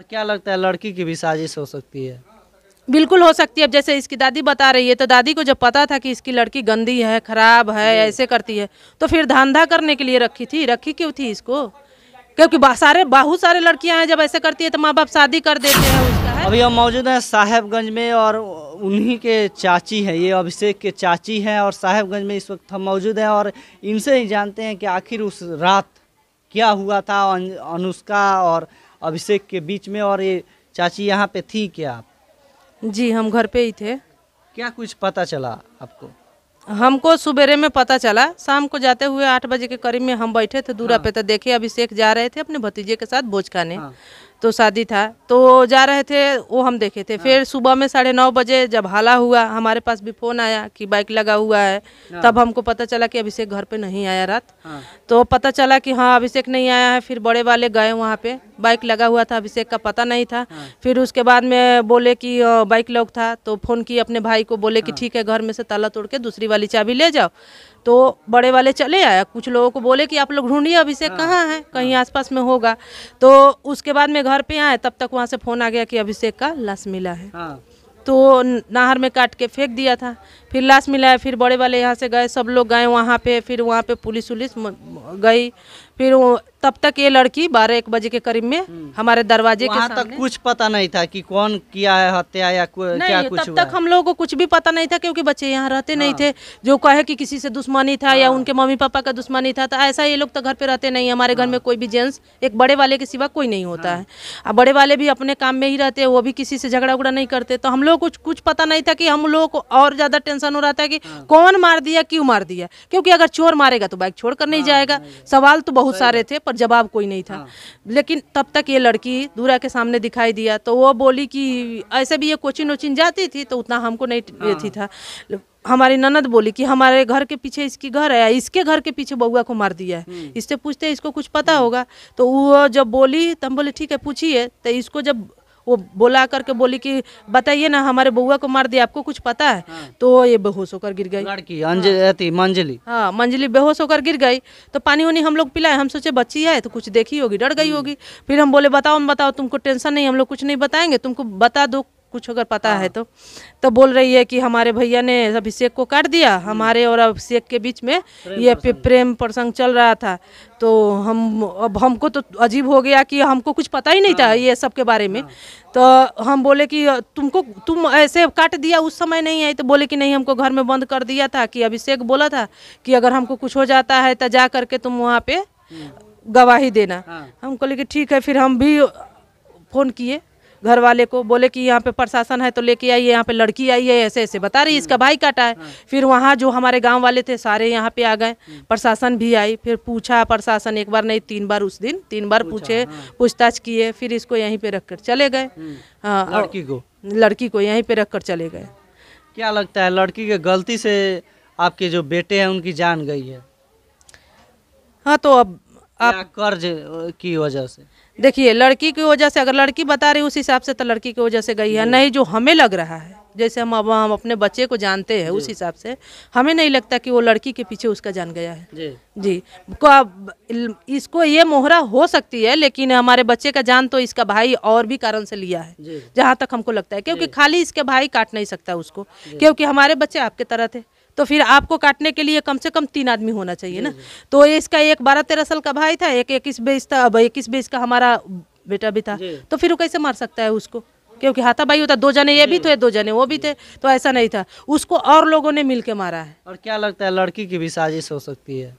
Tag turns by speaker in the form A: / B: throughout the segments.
A: और क्या लगता है लड़की की भी साजिश हो सकती है
B: बिल्कुल हो सकती है अब जैसे इसकी दादी बता रही है तो दादी को जब पता था कि इसकी लड़की गंदी है खराब है ऐसे करती है तो फिर धंधा करने के लिए रखी थी रखी क्यों थी इसको क्योंकि सारे बहुत सारे लड़कियां हैं जब ऐसे करती है तो माँ बाप शादी कर देते हैं
A: उसका है। अभी हम मौजूद हैं साहेबगंज में और उन्हीं के चाची हैं ये अभिषेक के चाची हैं और साहेबगंज में इस वक्त हम मौजूद हैं और इनसे ही जानते हैं कि आखिर उस रात क्या हुआ था अनुष्का और अभिषेक के बीच में और ये चाची यहाँ पे थी क्या आप जी हम घर पे ही थे क्या कुछ पता चला आपको हमको सुबेरे में पता चला शाम को जाते हुए आठ बजे के
B: करीब में हम बैठे थे दूरा हाँ। पे तो देखे अभिषेक जा रहे थे अपने भतीजे के साथ भोज खाने हाँ। तो शादी था तो जा रहे थे वो हम देखे थे हाँ। फिर सुबह में साढ़े नौ बजे जब हाला हुआ हमारे पास भी फ़ोन आया कि बाइक लगा हुआ है हाँ। तब हमको पता चला कि अभिषेक घर पे नहीं आया रात हाँ। तो पता चला कि हाँ अभिषेक नहीं आया है फिर बड़े वाले गए वहाँ पे बाइक लगा हुआ था अभिषेक का पता नहीं था फिर उसके बाद में बोले कि बाइक लॉक था तो फ़ोन की अपने भाई को बोले कि ठीक है घर में से ताला तोड़ के दूसरी वाली चाबी ले जाओ तो बड़े वाले चले आया कुछ लोगों को बोले कि आप लोग ढूंढिए अभिषेक हाँ। कहाँ है कहीं हाँ। आसपास में होगा तो उसके बाद में घर पे आए तब तक वहाँ से फ़ोन आ गया कि अभिषेक का लाश मिला है हाँ। तो नहर में काट के फेंक दिया था फिर लाश मिलाया फिर बड़े वाले यहाँ से गए सब लोग गए वहाँ पे फिर वहाँ पे पुलिस उलिस गई फिर तब तक ये लड़की बारह एक बजे के करीब में हम्म। हमारे दरवाजे के सामने तक
A: कुछ पता नहीं था कि कौन किया है हत्या या कुछ नहीं, क्या कुछ तब तक हम
B: लोगों को कुछ भी पता नहीं था क्योंकि बच्चे यहाँ रहते हाँ। नहीं थे जो कहे कि किसी से दुश्मनी था हाँ। या उनके मम्मी पापा का दुश्मनी था तो ऐसा ये लोग तो घर पे रहते नहीं हमारे घर हाँ। में कोई भी जेंट्स एक बड़े वाले के सिवा कोई नहीं होता हाँ। है और बड़े वाले भी अपने काम में ही रहते वो भी किसी से झगड़ा उगड़ा नहीं करते तो हम लोग कुछ कुछ पता नहीं था कि हम लोग को और ज्यादा टेंशन हो रहा था कि हाँ। कौन मार दिया क्यों मार दिया क्योंकि अगर चोर मारेगा तो बाइक छोड़ कर नहीं जाएगा सवाल तो बहुत बहुत सारे थे पर जवाब कोई नहीं था हाँ। लेकिन तब तक ये लड़की दूरा के सामने दिखाई दिया तो वो बोली कि ऐसे भी ये कोचिंग वोचिंग जाती थी तो उतना हमको नहीं थी हाँ। था हमारी ननद बोली कि हमारे घर के पीछे इसकी घर है इसके घर के पीछे बउआ को मार दिया है हम्म। इससे पूछते इसको कुछ पता होगा तो वो जब बोली तो हम बोले ठीक है पूछिए तो इसको जब वो बोला करके बोली कि बताइए ना हमारे बउआ को मार दिया आपको कुछ पता है हाँ। तो ये बेहोश होकर गिर गई हाँ।, हाँ। मंजली हाँ बेहोश होकर गिर गई तो पानी उनी हम लोग पिलाए हम सोचे बच्ची है तो कुछ देखी होगी डर गई हम्म। होगी फिर हम बोले बताओ हम बताओ तुमको टेंशन नहीं हम लोग कुछ नहीं बताएंगे तुमको बता दो कुछ अगर पता है हाँ। तो तो बोल रही है कि हमारे भैया ने अभिषेक को काट दिया हमारे और अभिषेक के बीच में ये प्रेम प्रसंग चल रहा था तो हम अब हमको तो अजीब हो गया कि हमको कुछ पता ही नहीं था हाँ। ये सब के बारे में हाँ। तो हम बोले कि तुमको तुम ऐसे काट दिया उस समय नहीं आई तो बोले कि नहीं हमको घर में बंद कर दिया था कि अभिषेक बोला था कि अगर हमको कुछ हो जाता है तो जा करके तुम वहाँ पे गवाही देना हम बोले कि ठीक है फिर हम भी फ़ोन किए घर वाले को बोले कि यहाँ पे प्रशासन है तो लेके आइए यहाँ पे लड़की आई है ऐसे ऐसे बता रही इसका भाई काटा है हाँ। फिर वहाँ जो हमारे गांव वाले थे सारे यहाँ पे आ गए हम्म। प्रशासन भी आई फिर पूछा प्रशासन एक बार नहीं तीन बार उस दिन तीन बार पूछे हाँ। पूछताछ किए फिर इसको यहीं पे रख कर चले गए हम्म। हाँ, लड़की को लड़की को यहीं पे रख कर चले गए
A: क्या लगता है लड़की के गलती से आपके जो बेटे हैं उनकी जान गई है हाँ तो अब आप कर्ज की वजह से
B: देखिए लड़की की वजह से अगर लड़की बता रही उस हिसाब से तो लड़की की वजह से गई है नहीं जो हमें लग रहा है जैसे हम अब हम अपने बच्चे को जानते हैं उस हिसाब से हमें नहीं लगता कि वो लड़की के पीछे उसका जान गया है जी जी इसको ये मोहरा हो सकती है लेकिन हमारे बच्चे का जान तो इसका भाई और भी कारण से लिया है जहाँ तक हमको लगता है क्योंकि खाली इसके भाई काट नहीं सकता उसको क्योंकि हमारे बच्चे आपके तरह थे तो फिर आपको काटने के लिए कम से कम तीन आदमी होना चाहिए ना तो इसका एक बारह तेरह साल का भाई था एक इक्कीस बीस था अब इक्कीस बीस का हमारा बेटा भी था तो फिर वो कैसे मार सकता है उसको क्योंकि भाई होता दो जने ये भी थे दो जने वो भी थे तो ऐसा नहीं था उसको और लोगों ने मिल के मारा है
A: और क्या लगता है लड़की की भी साजिश हो सकती है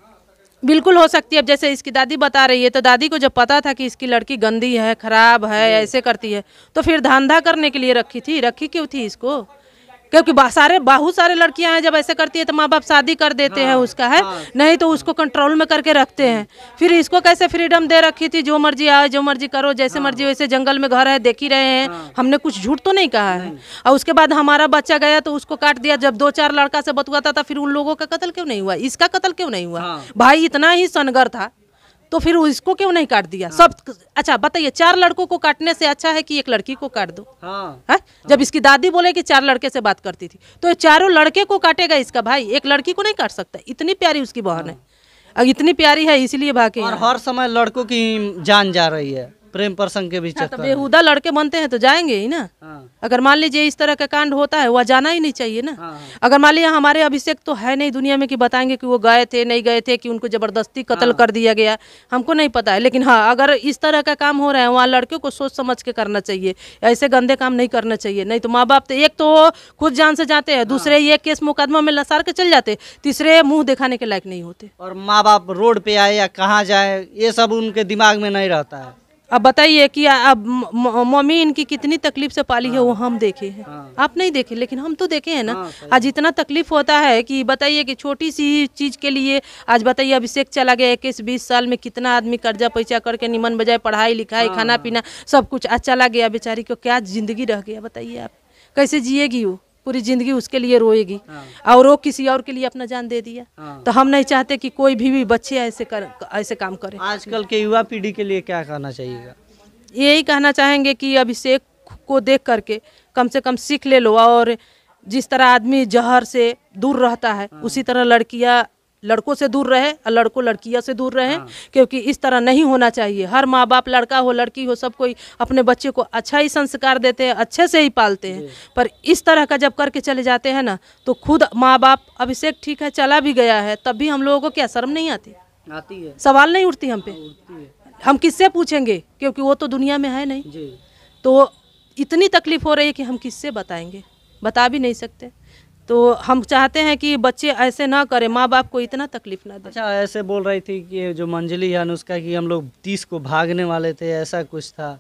B: बिल्कुल हो सकती है अब जैसे इसकी दादी बता रही है तो दादी को जब पता था कि इसकी लड़की गंदी है खराब है ऐसे करती है तो फिर धांधा करने के लिए रखी थी रखी क्यों थी इसको क्योंकि सारे बहुत सारे लड़कियां हैं जब ऐसे करती है तो माँ बाप शादी कर देते हैं हाँ, उसका है हाँ। नहीं तो उसको कंट्रोल में करके रखते हैं फिर इसको कैसे फ्रीडम दे रखी थी जो मर्जी आए जो मर्जी करो जैसे हाँ। मर्जी वैसे जंगल में घर है देख ही रहे हैं हमने कुछ झूठ तो नहीं कहा है और उसके बाद हमारा बच्चा गया तो उसको काट दिया जब दो चार लड़का से बतुआता था तो फिर उन लोगों का कत्ल क्यों नहीं हुआ इसका कत्ल क्यों नहीं हुआ भाई इतना ही सनगर था तो फिर इसको क्यों नहीं काट दिया सब हाँ। अच्छा बताइए चार लड़कों को काटने से अच्छा है कि एक लड़की को काट दो हाँ, है? हाँ? जब हाँ। इसकी दादी बोले कि चार लड़के से बात करती थी तो चारों लड़के को काटेगा इसका भाई एक लड़की को नहीं काट सकता इतनी प्यारी उसकी बहन है इतनी प्यारी
A: है इसीलिए भागे हर समय लड़कों की जान जा रही है प्रेम प्रसंग के भी हाँ, तो
B: बेहुदा लड़के बनते हैं तो जाएंगे ही ना हाँ। अगर मान लीजिए इस तरह का कांड होता है वह जाना ही नहीं चाहिए ना हाँ, हाँ। अगर मान लीजिए हमारे अभिषेक तो है नहीं दुनिया में कि बताएंगे कि वो गए थे नहीं गए थे कि उनको जबरदस्ती कत्ल हाँ। कर दिया गया हमको नहीं पता है लेकिन हाँ अगर इस तरह का काम हो रहा है वहाँ लड़कियों को सोच समझ के करना चाहिए ऐसे गंदे काम नहीं करना चाहिए नहीं तो माँ बाप तो एक तो खुद जान से जाते हैं दूसरे हाँ। ये केस मुकदमा में लसार के चल जाते तीसरे मुँह दिखाने के लायक नहीं होते
A: और माँ बाप रोड पे आए या कहाँ जाए ये सब उनके दिमाग में नहीं रहता है अब बताइए कि अब
B: मम्मी इनकी कितनी तकलीफ से पाली है वो हम देखे हैं हाँ। आप नहीं देखे लेकिन हम तो देखे हैं ना हाँ, आज इतना तकलीफ होता है कि बताइए कि छोटी सी चीज़ के लिए आज बताइए अभिषेक चला गया इक्कीस बीस साल में कितना आदमी कर्जा पैसा करके निमन बजाय पढ़ाई लिखाई हाँ, खाना पीना सब कुछ आज चला गया बेचारी को क्या ज़िंदगी रह गया बताइए आप कैसे जिएगी वो पूरी जिंदगी उसके लिए रोएगी हाँ। और वो किसी और के लिए अपना जान दे दिया हाँ। तो हम नहीं चाहते कि कोई भी, भी बच्चे ऐसे कर
A: ऐसे काम करे आजकल के युवा पीढ़ी के लिए क्या कहना चाहिएगा
B: यही कहना चाहेंगे कि अभिषेक को देख करके कम से कम सीख ले लो और जिस तरह आदमी जहर से दूर रहता है हाँ। उसी तरह लड़कियां लड़कों से दूर रहे और लड़को लड़कियाँ से दूर रहे हाँ। क्योंकि इस तरह नहीं होना चाहिए हर माँ बाप लड़का हो लड़की हो सब कोई अपने बच्चे को अच्छा ही संस्कार देते हैं अच्छे से ही पालते हैं पर इस तरह का जब करके चले जाते हैं ना तो खुद माँ बाप अभिषेक ठीक है चला भी गया है तब भी हम लोगों को क्या शर्म नहीं आती आती है सवाल नहीं उठती हम पे हम किससे पूछेंगे क्योंकि वो तो दुनिया में है नहीं तो इतनी तकलीफ हो रही है कि हम किससे बताएंगे बता भी नहीं सकते तो हम चाहते हैं कि बच्चे ऐसे ना करें माँ बाप को इतना तकलीफ ना दे
A: अच्छा ऐसे बोल रही थी कि जो मंजिली है अनुष्का कि हम लोग तीस को भागने वाले थे ऐसा कुछ था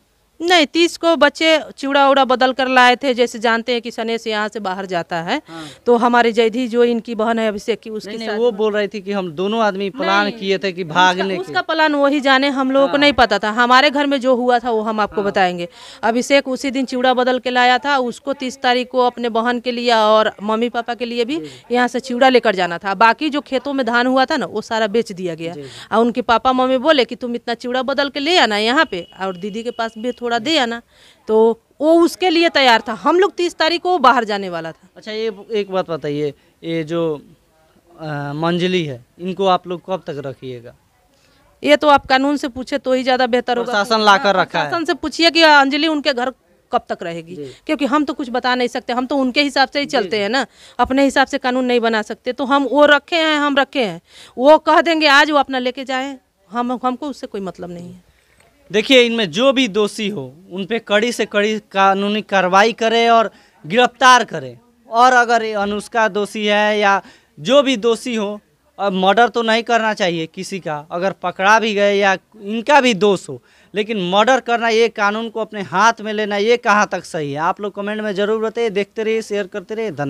A: नहीं तीस
B: को बच्चे चिड़ा उड़ा बदल कर लाए थे जैसे जानते हैं कि सनेश यहाँ से बाहर जाता है हाँ। तो हमारे जयधी जो इनकी बहन है अभिषेक की उसकी नहीं, नहीं, वो बोल रही थी कि हम दोनों आदमी प्लान किए थे कि
A: भागने उसका, उसका
B: प्लान वही जाने हम लोगों हाँ। को नहीं पता था हमारे घर में जो हुआ था वो हम आपको हाँ। बताएंगे अभिषेक उसी दिन चिवड़ा बदल के लाया था उसको तीस तारीख को अपने बहन के लिए और मम्मी पापा के लिए भी यहाँ से चिवड़ा लेकर जाना था बाकी जो खेतों में धान हुआ था ना वो सारा बेच दिया गया और उनके पापा मम्मी बोले कि तुम इतना चिवड़ा बदल के ले आना यहाँ पे और दीदी के पास भी थोड़ा थोड़ा दे आना
A: तो वो उसके लिए तैयार था हम लोग तीस तारीख को बाहर जाने वाला था अच्छा ये एक बात बताइए ये जो मंजिली है इनको आप लोग कब तक रखिएगा ये तो आप कानून से पूछे तो ही ज़्यादा बेहतर होगा शासन ला कर रखा शासन
B: से पूछिए कि अंजलि उनके घर कब तक रहेगी क्योंकि हम तो कुछ बता नहीं सकते हम तो उनके हिसाब से ही चलते हैं ना अपने हिसाब से कानून नहीं बना सकते तो हम वो रखे हैं हम रखे हैं वो कह देंगे आज वो अपना लेके जाए हम हमको उससे कोई मतलब नहीं है
A: देखिए इनमें जो भी दोषी हो उन पर कड़ी से कड़ी कानूनी कार्रवाई करें और गिरफ्तार करें और अगर अनुष्का दोषी है या जो भी दोषी हो अब मर्डर तो नहीं करना चाहिए किसी का अगर पकड़ा भी गए या इनका भी दोष हो लेकिन मर्डर करना ये कानून को अपने हाथ में लेना ये कहाँ तक सही है आप लोग कमेंट में ज़रूर बताइए देखते रहिए शेयर करते रहिए धन्यवाद